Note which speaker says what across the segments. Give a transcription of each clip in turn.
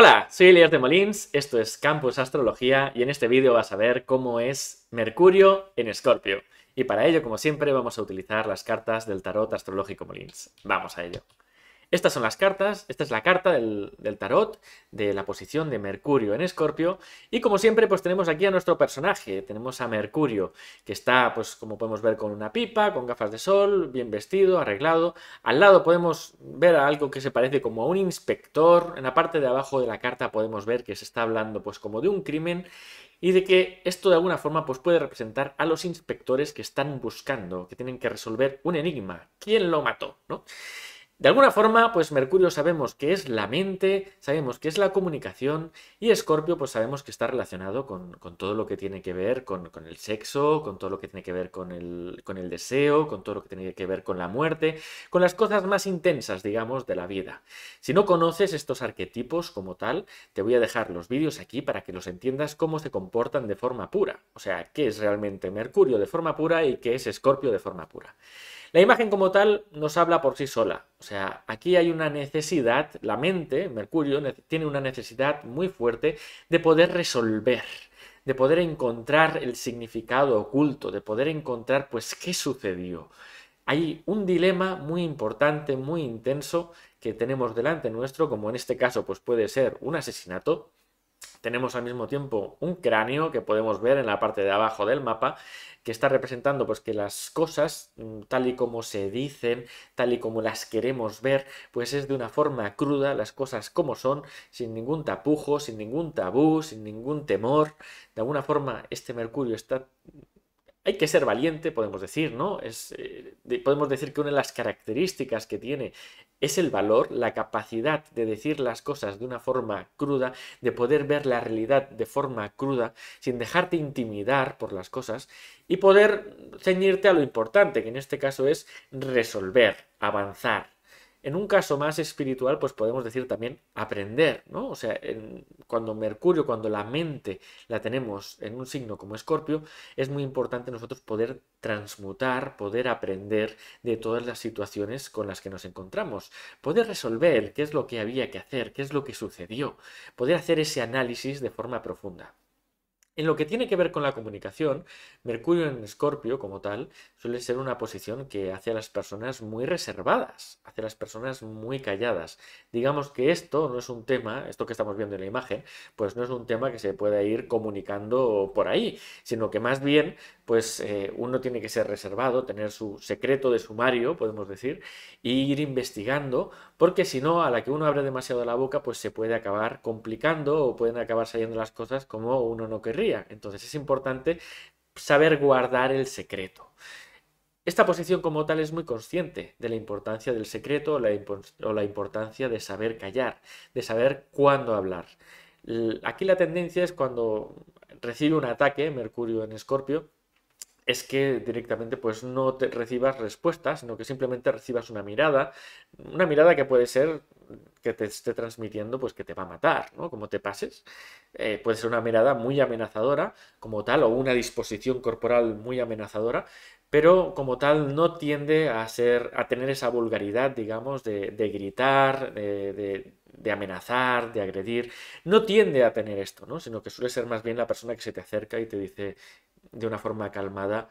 Speaker 1: Hola, soy Elias de Molins, esto es Campus Astrología y en este vídeo vas a ver cómo es Mercurio en Escorpio. Y para ello, como siempre, vamos a utilizar las cartas del tarot astrológico Molins. Vamos a ello. Estas son las cartas, esta es la carta del, tarot de la posición de Mercurio en Escorpio y como siempre pues tenemos aquí a nuestro personaje, tenemos a Mercurio que está pues como podemos ver con una pipa, con gafas de sol, bien vestido, arreglado, al lado podemos ver a algo que se parece como a un inspector, en la parte de abajo de la carta podemos ver que se está hablando pues como de un crimen y de que esto de alguna forma pues, puede representar a los inspectores que están buscando, que tienen que resolver un enigma, quién lo mató, ¿no? De alguna forma, pues Mercurio sabemos que es la mente, sabemos que es la comunicación y Escorpio pues sabemos que está relacionado con, todo lo que tiene que ver con, el sexo, con todo lo que tiene que ver con el, con el deseo, con todo lo que tiene que ver con la muerte, con las cosas más intensas, digamos, de la vida. Si no conoces estos arquetipos como tal, te voy a dejar los vídeos aquí para que los entiendas cómo se comportan de forma pura, o sea, qué es realmente Mercurio de forma pura y qué es Escorpio de forma pura. La imagen como tal nos habla por sí sola. O sea, aquí hay una necesidad, la mente, Mercurio, tiene una necesidad muy fuerte de poder resolver, de poder encontrar el significado oculto, de poder encontrar pues qué sucedió. Hay un dilema muy importante, muy intenso que tenemos delante nuestro, como en este caso pues puede ser un asesinato, tenemos al mismo tiempo un cráneo que podemos ver en la parte de abajo del mapa que está representando pues que las cosas mm, tal y como se dicen, tal y como las queremos ver, pues es de una forma cruda, las cosas como son, sin ningún tapujo, sin ningún tabú, sin ningún temor. De alguna forma este Mercurio está hay que ser valiente, podemos decir, ¿no? Es, eh, podemos decir que una de las características que tiene es el valor, la capacidad de decir las cosas de una forma cruda, de poder ver la realidad de forma cruda, sin dejarte intimidar por las cosas y poder ceñirte a lo importante, que en este caso es resolver, avanzar, en un caso más espiritual, pues podemos decir también aprender, ¿no? O sea, cuando Mercurio, cuando la mente la tenemos en un signo como Escorpio, es muy importante nosotros poder transmutar, poder aprender de todas las situaciones con las que nos encontramos, poder resolver qué es lo que había que hacer, qué es lo que sucedió, poder hacer ese análisis de forma profunda. En lo que tiene que ver con la comunicación, Mercurio en Escorpio, como tal, suele ser una posición que hace a las personas muy reservadas, hace a las personas muy calladas. Digamos que esto no es un tema, esto que estamos viendo en la imagen, pues no es un tema que se pueda ir comunicando por ahí, sino que más bien, pues eh, uno tiene que ser reservado, tener su secreto de sumario, podemos decir, e ir investigando, porque si no, a la que uno abre demasiado la boca, pues se puede acabar complicando o pueden acabar saliendo las cosas como uno no querría. Entonces es importante saber guardar el secreto. Esta posición como tal es muy consciente de la importancia del secreto o la, importancia de saber callar, de saber cuándo hablar. aquí la tendencia es cuando recibe un ataque Mercurio en Escorpio, es que directamente pues no te recibas respuestas, sino que simplemente recibas una mirada, una mirada que puede ser que te esté transmitiendo pues que te va a matar, ¿no? Como te pases, eh, puede ser una mirada muy amenazadora como tal o una disposición corporal muy amenazadora, pero como tal no tiende a ser, a tener esa vulgaridad, digamos, de, gritar, de, de, amenazar, de agredir, no tiende a tener esto, ¿no? Sino que suele ser más bien la persona que se te acerca y te dice, de una forma calmada,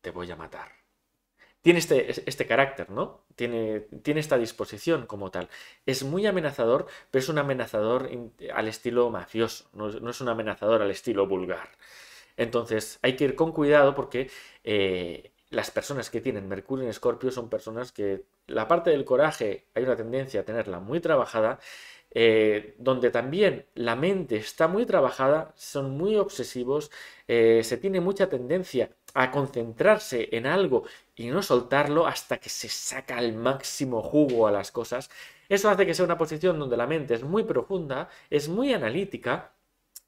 Speaker 1: te voy a matar. Tiene este, este, carácter, ¿no? Tiene, tiene, esta disposición como tal. Es muy amenazador, pero es un amenazador al estilo mafioso, no, es un amenazador al estilo vulgar. Entonces hay que ir con cuidado porque eh, las personas que tienen Mercurio en Escorpio son personas que la parte del coraje hay una tendencia a tenerla muy trabajada eh, donde también la mente está muy trabajada, son muy obsesivos, eh, se tiene mucha tendencia a concentrarse en algo y no soltarlo hasta que se saca el máximo jugo a las cosas. Eso hace que sea una posición donde la mente es muy profunda, es muy analítica,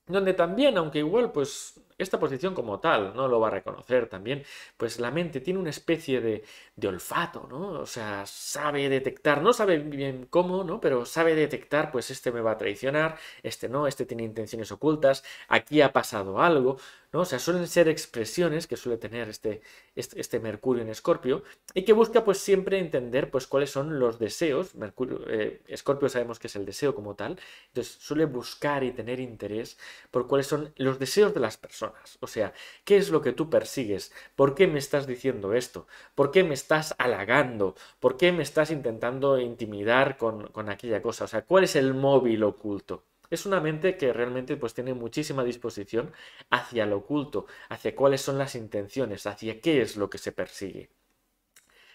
Speaker 1: donde también, aunque igual pues esta posición como tal no lo va a reconocer también, pues la mente tiene una especie de, olfato, ¿no? O sea, sabe detectar, no sabe bien cómo, ¿no? Pero sabe detectar, pues este me va a traicionar, este no, este tiene intenciones ocultas, aquí ha pasado algo, ¿no? O sea, suelen ser expresiones que suele tener este, este, este, Mercurio en Escorpio y que busca pues siempre entender pues cuáles son los deseos. Mercurio, eh, Escorpio sabemos que es el deseo como tal, entonces suele buscar y tener interés por cuáles son los deseos de las personas. O sea, ¿qué es lo que tú persigues? ¿Por qué me estás diciendo esto? ¿Por qué me estás halagando? ¿Por qué me estás intentando intimidar con, con aquella cosa? O sea, ¿cuál es el móvil oculto? Es una mente que realmente pues tiene muchísima disposición hacia lo oculto, hacia cuáles son las intenciones, hacia qué es lo que se persigue.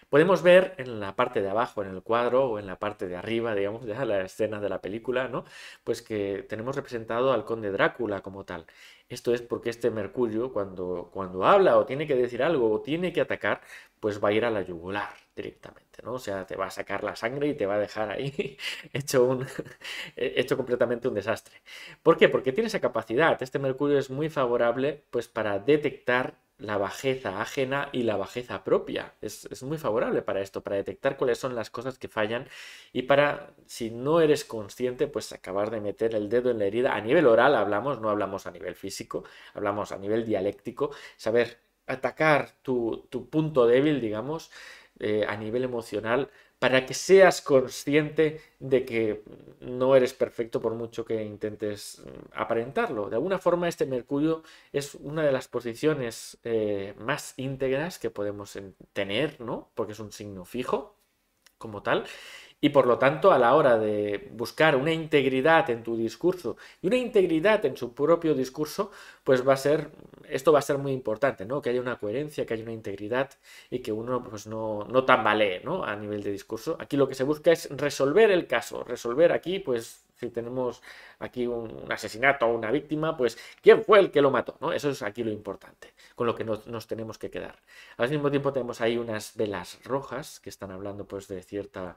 Speaker 1: Podemos ver en la parte de abajo, en el cuadro, o en la parte de arriba, digamos, ya la escena de la película, ¿no? Pues que tenemos representado al conde Drácula como tal. Esto es porque este Mercurio, cuando, cuando habla o tiene que decir algo o tiene que atacar, pues va a ir a la yugular directamente. O sea, te va a sacar la sangre y te va a dejar ahí hecho, un, eh, hecho completamente un desastre. ¿Por qué? Porque tiene esa capacidad. Este mercurio es muy favorable pues, para detectar la bajeza ajena y la bajeza propia. Es, muy favorable para esto, para detectar cuáles son las cosas que fallan y para, si no eres consciente, pues acabar de meter el dedo en la herida. A nivel oral hablamos, no hablamos a nivel físico, hablamos a nivel dialéctico, saber atacar tu, tu punto débil, digamos, eh, a nivel emocional para que seas consciente de que no eres perfecto por mucho que intentes mm, aparentarlo. De alguna forma este Mercurio es una de las posiciones eh, más íntegras que podemos tener, ¿no? Porque es un signo fijo como tal y por lo tanto, a la hora de buscar una integridad en tu discurso y una integridad en su propio discurso, pues va a ser, esto va a ser muy importante, ¿no? Que haya una coherencia, que haya una integridad y que uno pues no, no tambalee, ¿no? A nivel de discurso. Aquí lo que se busca es resolver el caso, resolver aquí pues si tenemos aquí un, asesinato o una víctima, pues quién fue el que lo mató, ¿no? Eso es aquí lo importante, con lo que nos, nos, tenemos que quedar. Al mismo tiempo tenemos ahí unas velas rojas que están hablando pues de cierta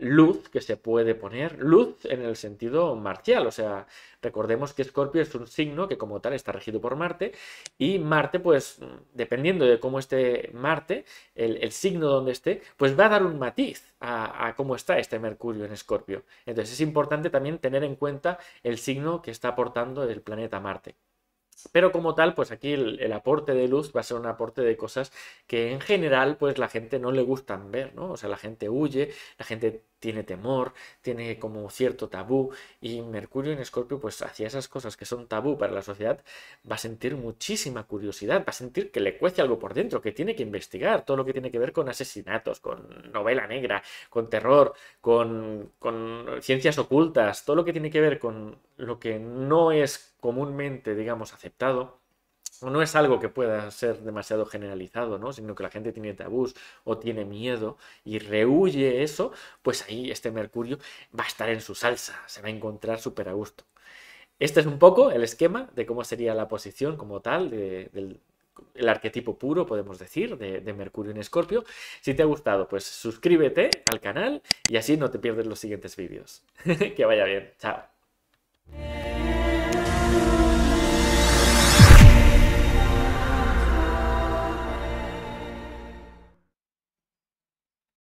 Speaker 1: luz que se puede poner, luz en el sentido marcial, o sea, recordemos que Escorpio es un signo que como tal está regido por Marte y Marte pues dependiendo de cómo esté Marte, el, signo donde esté, pues va a dar un matiz a, a cómo está este Mercurio en Escorpio. Entonces es importante también tener en cuenta el signo que está aportando el planeta Marte. Pero como tal, pues aquí el, aporte de luz va a ser un aporte de cosas que en general, pues la gente no le gustan ver, ¿no? O sea, la gente huye, la gente tiene temor, tiene como cierto tabú, y Mercurio en Escorpio, pues hacia esas cosas que son tabú para la sociedad, va a sentir muchísima curiosidad, va a sentir que le cuece algo por dentro, que tiene que investigar todo lo que tiene que ver con asesinatos, con novela negra, con terror, con, con ciencias ocultas, todo lo que tiene que ver con lo que no es comúnmente, digamos, aceptado, no es algo que pueda ser demasiado generalizado, ¿no? Sino que la gente tiene tabús o tiene miedo y rehuye eso, pues ahí este Mercurio va a estar en su salsa, se va a encontrar súper a gusto. Este es un poco el esquema de cómo sería la posición como tal del, arquetipo puro, podemos decir, de, de, Mercurio en Escorpio. Si te ha gustado, pues suscríbete al canal y así no te pierdes los siguientes vídeos. que vaya bien. Chao. Yeah.